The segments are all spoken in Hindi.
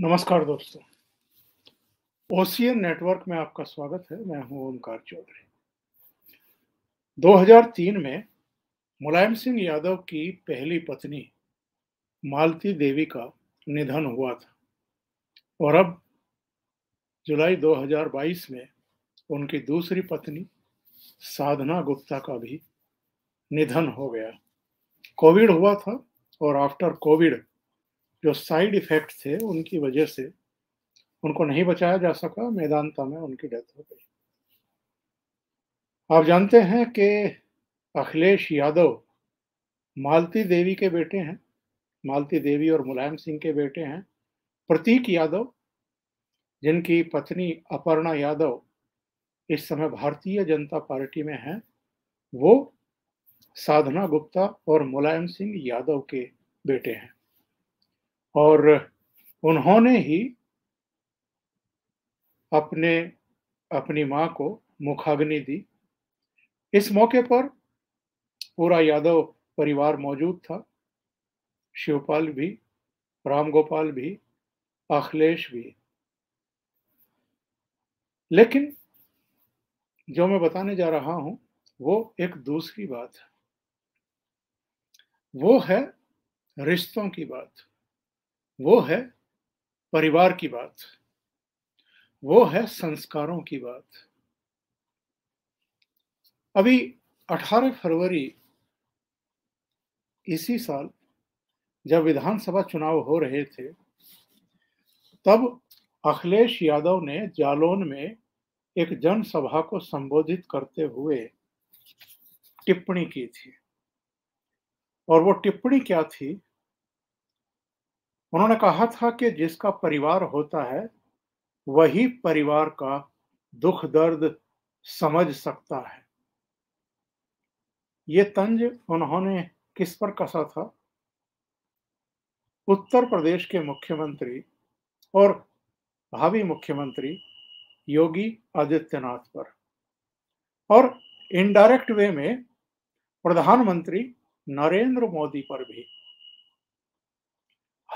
नमस्कार दोस्तों ओसीएन नेटवर्क में आपका स्वागत है मैं हूं ओमकार चौधरी 2003 में मुलायम सिंह यादव की पहली पत्नी मालती देवी का निधन हुआ था और अब जुलाई 2022 में उनकी दूसरी पत्नी साधना गुप्ता का भी निधन हो गया कोविड हुआ था और आफ्टर कोविड जो साइड इफेक्ट थे उनकी वजह से उनको नहीं बचाया जा सका मैदानता में उनकी डेथ हो गई आप जानते हैं कि अखिलेश यादव मालती देवी के बेटे हैं मालती देवी और मुलायम सिंह के बेटे हैं प्रतीक यादव जिनकी पत्नी अपर्णा यादव इस समय भारतीय जनता पार्टी में हैं वो साधना गुप्ता और मुलायम सिंह यादव के बेटे हैं और उन्होंने ही अपने अपनी मां को मुखाग्नि दी इस मौके पर पूरा यादव परिवार मौजूद था शिवपाल भी राम गोपाल भी अखिलेश भी लेकिन जो मैं बताने जा रहा हूं वो एक दूसरी बात है वो है रिश्तों की बात वो है परिवार की बात वो है संस्कारों की बात अभी 18 फरवरी इसी साल जब विधानसभा चुनाव हो रहे थे तब अखिलेश यादव ने जालौन में एक जनसभा को संबोधित करते हुए टिप्पणी की थी और वो टिप्पणी क्या थी उन्होंने कहा था कि जिसका परिवार होता है वही परिवार का दुख दर्द समझ सकता है ये तंज उन्होंने किस पर कसा था उत्तर प्रदेश के मुख्यमंत्री और भावी मुख्यमंत्री योगी आदित्यनाथ पर और इनडायरेक्ट वे में प्रधानमंत्री नरेंद्र मोदी पर भी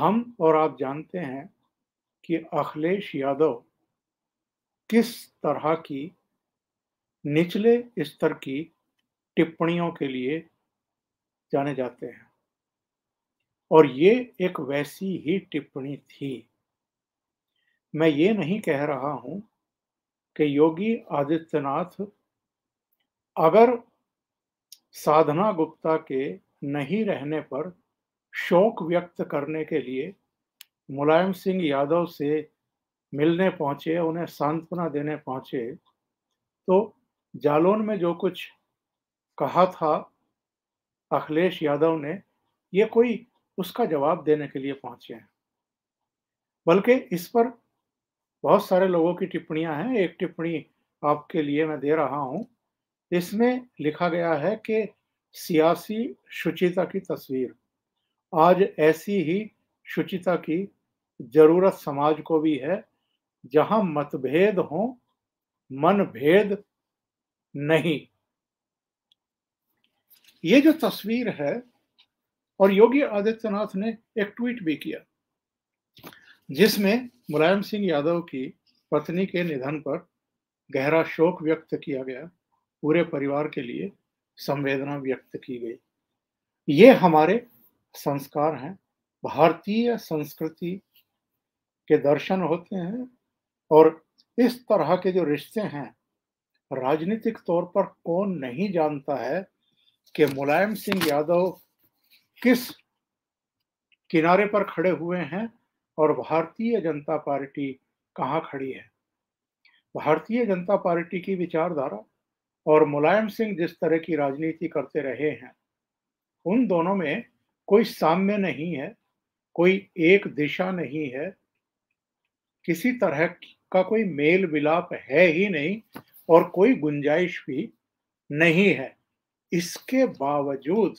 हम और आप जानते हैं कि अखिलेश यादव किस तरह की निचले स्तर की टिप्पणियों के लिए जाने जाते हैं और ये एक वैसी ही टिप्पणी थी मैं ये नहीं कह रहा हूं कि योगी आदित्यनाथ अगर साधना गुप्ता के नहीं रहने पर शोक व्यक्त करने के लिए मुलायम सिंह यादव से मिलने पहुंचे उन्हें सांत्वना देने पहुंचे तो जालौन में जो कुछ कहा था अखिलेश यादव ने ये कोई उसका जवाब देने के लिए पहुंचे हैं बल्कि इस पर बहुत सारे लोगों की टिप्पणियां हैं एक टिप्पणी आपके लिए मैं दे रहा हूं इसमें लिखा गया है कि सियासी शुचिता की तस्वीर आज ऐसी ही शुचिता की जरूरत समाज को भी है जहां मतभेद हो मन भेद नहीं ये जो तस्वीर है और योगी आदित्यनाथ ने एक ट्वीट भी किया जिसमें मुलायम सिंह यादव की पत्नी के निधन पर गहरा शोक व्यक्त किया गया पूरे परिवार के लिए संवेदना व्यक्त की गई ये हमारे संस्कार हैं भारतीय संस्कृति के दर्शन होते हैं और इस तरह के जो रिश्ते हैं राजनीतिक तौर पर कौन नहीं जानता है कि मुलायम सिंह यादव किस किनारे पर खड़े हुए हैं और भारतीय जनता पार्टी कहाँ खड़ी है भारतीय जनता पार्टी की विचारधारा और मुलायम सिंह जिस तरह की राजनीति करते रहे हैं उन दोनों में कोई साम्य नहीं है कोई एक दिशा नहीं है किसी तरह का कोई मेल मिलाप है ही नहीं और कोई गुंजाइश भी नहीं है इसके बावजूद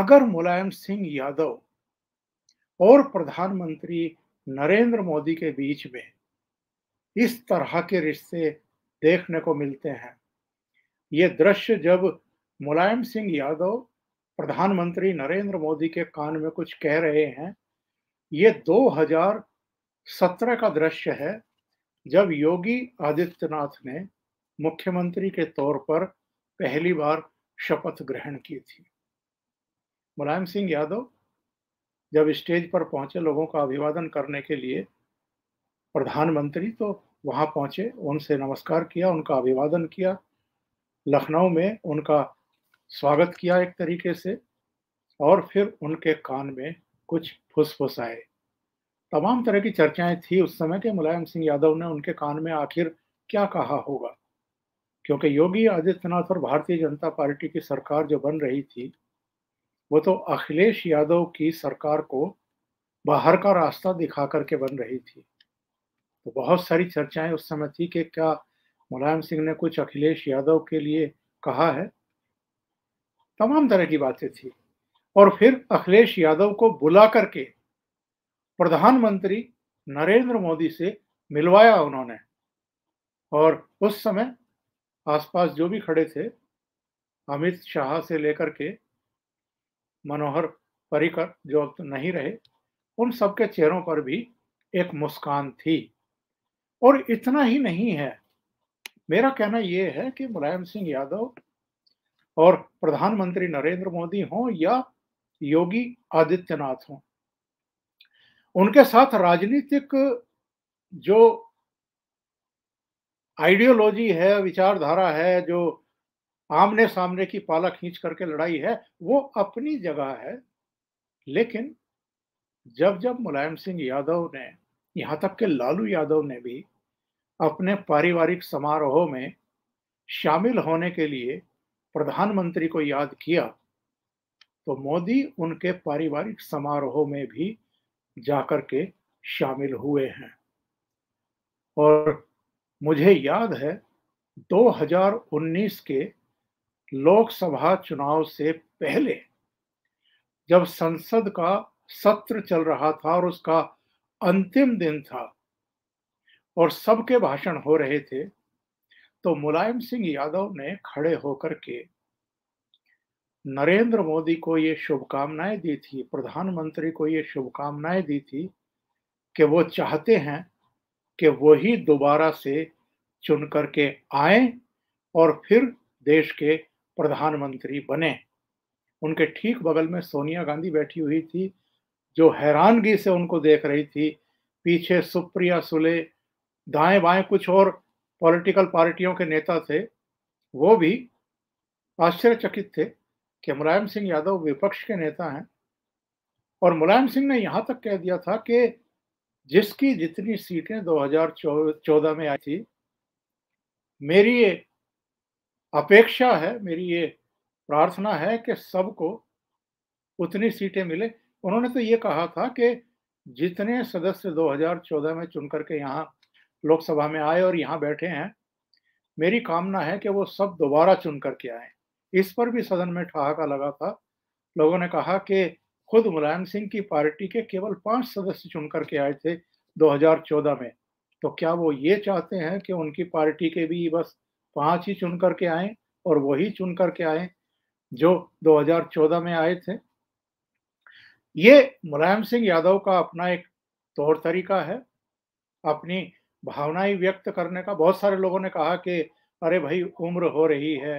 अगर मुलायम सिंह यादव और प्रधानमंत्री नरेंद्र मोदी के बीच में इस तरह के रिश्ते देखने को मिलते हैं ये दृश्य जब मुलायम सिंह यादव प्रधानमंत्री नरेंद्र मोदी के कान में कुछ कह रहे हैं ये 2017 का दृश्य है जब योगी आदित्यनाथ ने मुख्यमंत्री के तौर पर पहली बार शपथ ग्रहण की थी मुलायम सिंह यादव जब स्टेज पर पहुंचे लोगों का अभिवादन करने के लिए प्रधानमंत्री तो वहां पहुंचे उनसे नमस्कार किया उनका अभिवादन किया लखनऊ में उनका स्वागत किया एक तरीके से और फिर उनके कान में कुछ फुसफुसाए तमाम तरह की चर्चाएं थी उस समय के मुलायम सिंह यादव ने उनके कान में आखिर क्या कहा होगा क्योंकि योगी आदित्यनाथ और भारतीय जनता पार्टी की सरकार जो बन रही थी वो तो अखिलेश यादव की सरकार को बाहर का रास्ता दिखा करके बन रही थी तो बहुत सारी चर्चाएं उस समय थी कि क्या मुलायम सिंह ने कुछ अखिलेश यादव के लिए कहा है तमाम तरह की बातें थी और फिर अखिलेश यादव को बुला करके प्रधानमंत्री नरेंद्र मोदी से मिलवाया उन्होंने और उस समय आसपास जो भी खड़े थे अमित शाह से लेकर के मनोहर परिकर जो अब तो नहीं रहे उन सबके चेहरों पर भी एक मुस्कान थी और इतना ही नहीं है मेरा कहना यह है कि मुलायम सिंह यादव और प्रधानमंत्री नरेंद्र मोदी हों या योगी आदित्यनाथ हों उनके साथ राजनीतिक जो आइडियोलॉजी है विचारधारा है जो आमने सामने की पाला खींच करके लड़ाई है वो अपनी जगह है लेकिन जब जब मुलायम सिंह यादव ने यहाँ तक के लालू यादव ने भी अपने पारिवारिक समारोह में शामिल होने के लिए प्रधानमंत्री को याद किया तो मोदी उनके पारिवारिक समारोह में भी जाकर के शामिल हुए हैं और मुझे याद है 2019 के लोकसभा चुनाव से पहले जब संसद का सत्र चल रहा था और उसका अंतिम दिन था और सबके भाषण हो रहे थे तो मुलायम सिंह यादव ने खड़े होकर के नरेंद्र मोदी को ये शुभकामनाएं दी थी प्रधानमंत्री को ये शुभकामनाएं दी थी कि वो चाहते हैं कि वही दोबारा से चुन करके आए और फिर देश के प्रधानमंत्री बने उनके ठीक बगल में सोनिया गांधी बैठी हुई थी जो हैरानगी से उनको देख रही थी पीछे सुप्रिया सुले दाएं बाएं कुछ और पॉलिटिकल पार्टियों के नेता थे वो भी आश्चर्यचकित थे कि मुलायम सिंह यादव विपक्ष के नेता हैं और मुलायम सिंह ने यहाँ तक कह दिया था कि जिसकी जितनी सीटें 2014 में आई थी मेरी ये अपेक्षा है मेरी ये प्रार्थना है कि सबको उतनी सीटें मिले उन्होंने तो ये कहा था कि जितने सदस्य 2014 में चुन करके यहाँ लोकसभा में आए और यहाँ बैठे हैं मेरी कामना है कि वो सब दोबारा चुन करके आए इस पर भी सदन में ठहाका लगा था लोगों ने कहा कि खुद मुलायम सिंह की पार्टी के केवल पांच सदस्य चुन करके आए थे 2014 में तो क्या वो ये चाहते हैं कि उनकी पार्टी के भी बस पांच ही चुन करके आए और वही चुन करके आए जो 2014 में आए थे ये मुलायम सिंह यादव का अपना एक तौर तरीका है अपनी भावनाएं व्यक्त करने का बहुत सारे लोगों ने कहा कि अरे भाई उम्र हो रही है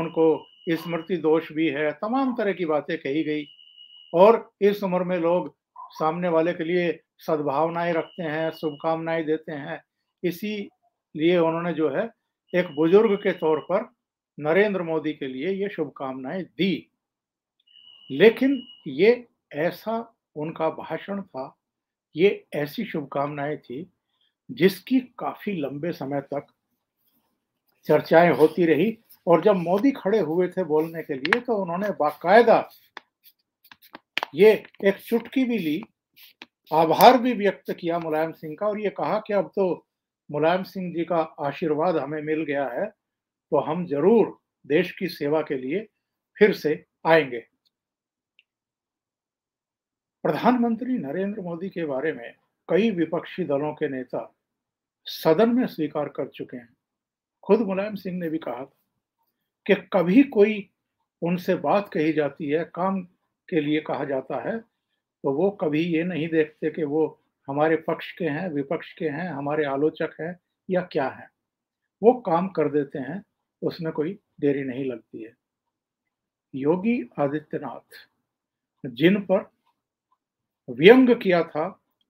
उनको स्मृति दोष भी है तमाम तरह की बातें कही गई और इस उम्र में लोग सामने वाले के लिए सद्भावनाएं रखते हैं शुभकामनाएं देते हैं इसी लिए उन्होंने जो है एक बुजुर्ग के तौर पर नरेंद्र मोदी के लिए ये शुभकामनाएं दी लेकिन ये ऐसा उनका भाषण था ये ऐसी शुभकामनाएं थी जिसकी काफी लंबे समय तक चर्चाएं होती रही और जब मोदी खड़े हुए थे बोलने के लिए तो उन्होंने बाकायदा ये एक चुटकी भी ली आभार भी व्यक्त किया मुलायम सिंह का और ये कहा कि अब तो मुलायम सिंह जी का आशीर्वाद हमें मिल गया है तो हम जरूर देश की सेवा के लिए फिर से आएंगे प्रधानमंत्री नरेंद्र मोदी के बारे में कई विपक्षी दलों के नेता सदन में स्वीकार कर चुके हैं खुद मुलायम सिंह ने भी कहा कि कभी कोई उनसे बात कही जाती है काम के लिए कहा जाता है तो वो कभी ये नहीं देखते कि वो हमारे पक्ष के हैं विपक्ष के हैं हमारे आलोचक हैं या क्या है वो काम कर देते हैं उसमें कोई देरी नहीं लगती है योगी आदित्यनाथ जिन पर व्यंग किया था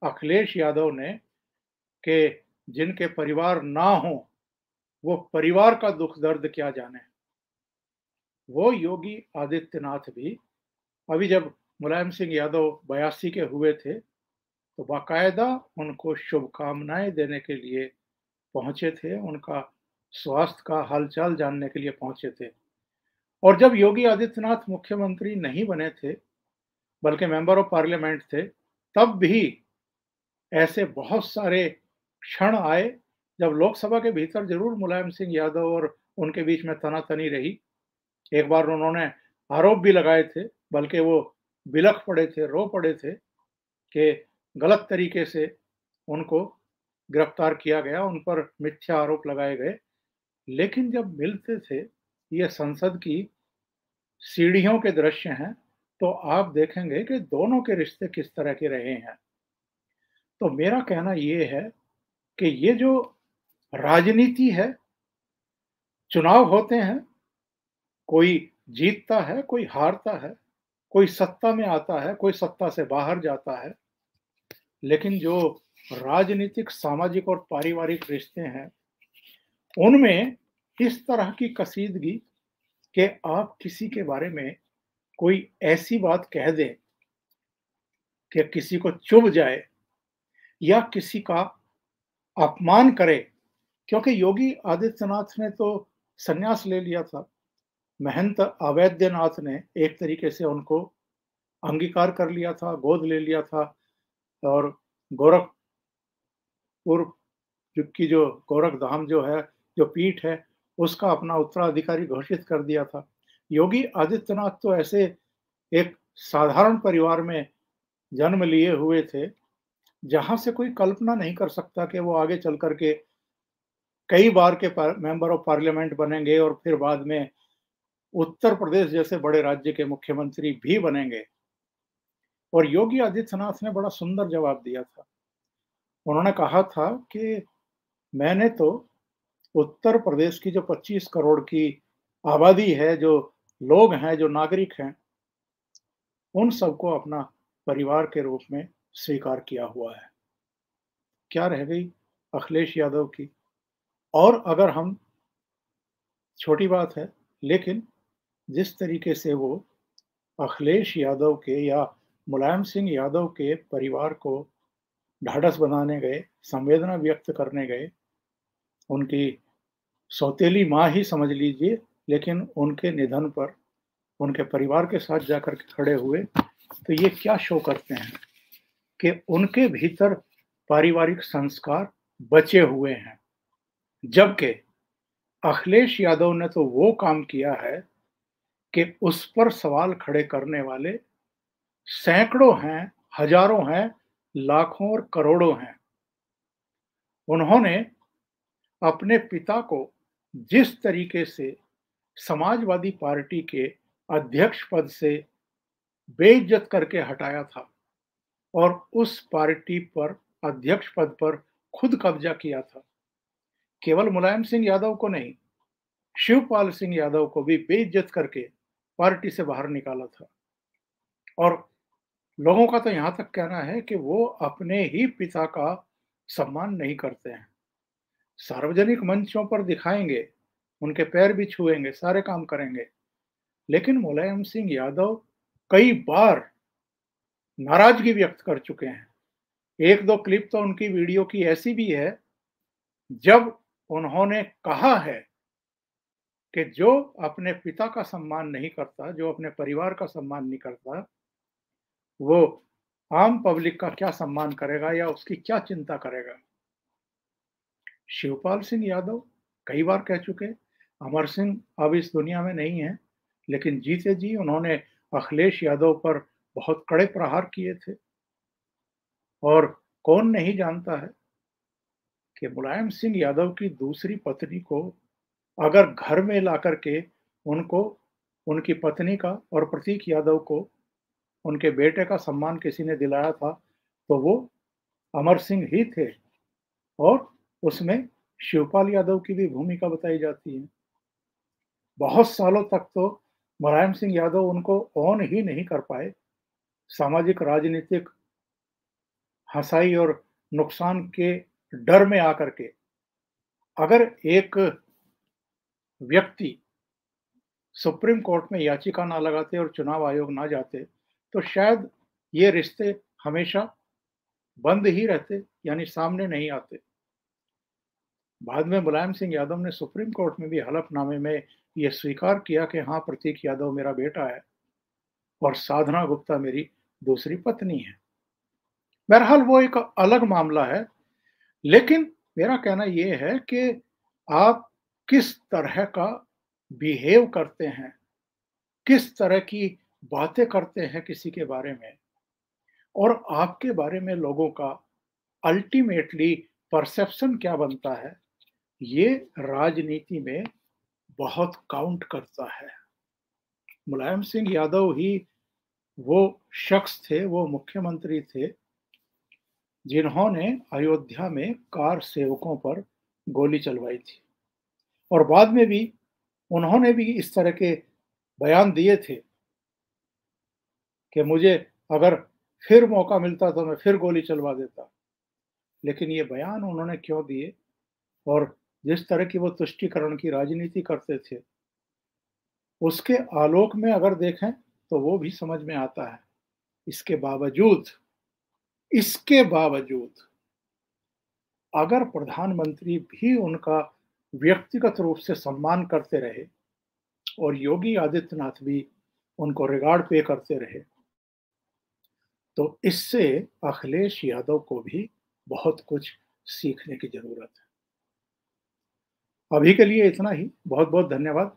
अखिलेश यादव ने के जिनके परिवार ना हो वो परिवार का दुख दर्द क्या जाने वो योगी आदित्यनाथ भी अभी जब मुलायम सिंह यादव बयासी के हुए थे तो बाकायदा उनको शुभकामनाएं देने के लिए पहुंचे थे उनका स्वास्थ्य का हालचाल जानने के लिए पहुंचे थे और जब योगी आदित्यनाथ मुख्यमंत्री नहीं बने थे बल्कि मेंबर ऑफ पार्लियामेंट थे तब भी ऐसे बहुत सारे क्षण आए जब लोकसभा के भीतर जरूर मुलायम सिंह यादव और उनके बीच में तनातनी रही एक बार उन्होंने आरोप भी लगाए थे बल्कि वो बिलख पड़े थे रो पड़े थे कि गलत तरीके से उनको गिरफ्तार किया गया उन पर मिथ्या आरोप लगाए गए लेकिन जब मिलते थे ये संसद की सीढ़ियों के दृश्य हैं तो आप देखेंगे कि दोनों के रिश्ते किस तरह के रहे हैं तो मेरा कहना ये है कि ये जो राजनीति है चुनाव होते हैं कोई जीतता है कोई हारता है कोई सत्ता में आता है कोई सत्ता से बाहर जाता है लेकिन जो राजनीतिक सामाजिक और पारिवारिक रिश्ते हैं उनमें इस तरह की कसीदगी कि आप किसी के बारे में कोई ऐसी बात कह दें कि किसी को चुभ जाए या किसी का अपमान करे क्योंकि योगी आदित्यनाथ ने तो संन्यास ले लिया था महंत अवैद्यनाथ ने एक तरीके से उनको अंगीकार कर लिया था गोद ले लिया था और गोरखपुर की जो गोरख धाम जो है जो पीठ है उसका अपना उत्तराधिकारी घोषित कर दिया था योगी आदित्यनाथ तो ऐसे एक साधारण परिवार में जन्म लिए हुए थे जहां से कोई कल्पना नहीं कर सकता कि वो आगे चल करके कई बार के मेंबर ऑफ पार्लियामेंट बनेंगे और फिर बाद में उत्तर प्रदेश जैसे बड़े राज्य के मुख्यमंत्री भी बनेंगे और योगी आदित्यनाथ ने बड़ा सुंदर जवाब दिया था उन्होंने कहा था कि मैंने तो उत्तर प्रदेश की जो 25 करोड़ की आबादी है जो लोग हैं जो नागरिक हैं उन सबको अपना परिवार के रूप में स्वीकार किया हुआ है क्या रह गई अखिलेश यादव की और अगर हम छोटी बात है लेकिन जिस तरीके से वो अखिलेश यादव के या मुलायम सिंह यादव के परिवार को ढाढ़स बनाने गए संवेदना व्यक्त करने गए उनकी सौतेली माँ ही समझ लीजिए लेकिन उनके निधन पर उनके परिवार के साथ जाकर खड़े हुए तो ये क्या शो करते हैं कि उनके भीतर पारिवारिक संस्कार बचे हुए हैं जबकि अखिलेश यादव ने तो वो काम किया है कि उस पर सवाल खड़े करने वाले सैकड़ों हैं हजारों हैं लाखों और करोड़ों हैं उन्होंने अपने पिता को जिस तरीके से समाजवादी पार्टी के अध्यक्ष पद से बेइज्जत करके हटाया था और उस पार्टी पर अध्यक्ष पद पर खुद कब्जा किया था केवल मुलायम सिंह यादव को नहीं शिवपाल सिंह यादव को भी बेइज्जत करके पार्टी से बाहर निकाला था और लोगों का तो यहाँ तक कहना है कि वो अपने ही पिता का सम्मान नहीं करते हैं सार्वजनिक मंचों पर दिखाएंगे उनके पैर भी छुएंगे सारे काम करेंगे लेकिन मुलायम सिंह यादव कई बार नाराजगी व्यक्त कर चुके हैं एक दो क्लिप तो उनकी वीडियो की ऐसी भी है जब उन्होंने कहा है कि जो अपने पिता का सम्मान नहीं करता जो अपने परिवार का सम्मान नहीं करता वो आम पब्लिक का क्या सम्मान करेगा या उसकी क्या चिंता करेगा शिवपाल सिंह यादव कई बार कह चुके अमर सिंह अब इस दुनिया में नहीं है लेकिन जीते जी उन्होंने अखिलेश यादव पर बहुत कड़े प्रहार किए थे और कौन नहीं जानता है कि मुलायम सिंह यादव की दूसरी पत्नी को अगर घर में ला कर के उनको उनकी पत्नी का और प्रतीक यादव को उनके बेटे का सम्मान किसी ने दिलाया था तो वो अमर सिंह ही थे और उसमें शिवपाल यादव की भी भूमिका बताई जाती है बहुत सालों तक तो मुलायम सिंह यादव उनको ऑन ही नहीं कर पाए सामाजिक राजनीतिक हंसाई और नुकसान के डर में आकर के अगर एक व्यक्ति सुप्रीम कोर्ट में याचिका ना लगाते और चुनाव आयोग ना जाते तो शायद ये रिश्ते हमेशा बंद ही रहते यानी सामने नहीं आते बाद में मुलायम सिंह यादव ने सुप्रीम कोर्ट में भी हलफनामे में यह स्वीकार किया कि हाँ प्रतीक यादव मेरा बेटा है और साधना गुप्ता मेरी दूसरी पत्नी है बहरहाल वो एक अलग मामला है लेकिन मेरा कहना यह है कि आप किस तरह का बिहेव करते हैं किस तरह की बातें करते हैं किसी के बारे में और आपके बारे में लोगों का अल्टीमेटली परसेप्शन क्या बनता है ये राजनीति में बहुत काउंट करता है मुलायम सिंह यादव ही वो शख्स थे वो मुख्यमंत्री थे जिन्होंने अयोध्या में कार सेवकों पर गोली चलवाई थी और बाद में भी उन्होंने भी इस तरह के बयान दिए थे कि मुझे अगर फिर मौका मिलता तो मैं फिर गोली चलवा देता लेकिन ये बयान उन्होंने क्यों दिए और जिस तरह की वो तुष्टिकरण की राजनीति करते थे उसके आलोक में अगर देखें तो वो भी समझ में आता है इसके बावजूद इसके बावजूद अगर प्रधानमंत्री भी उनका व्यक्तिगत रूप से सम्मान करते रहे और योगी आदित्यनाथ भी उनको रिगार्ड पे करते रहे तो इससे अखिलेश यादव को भी बहुत कुछ सीखने की जरूरत है अभी के लिए इतना ही बहुत बहुत धन्यवाद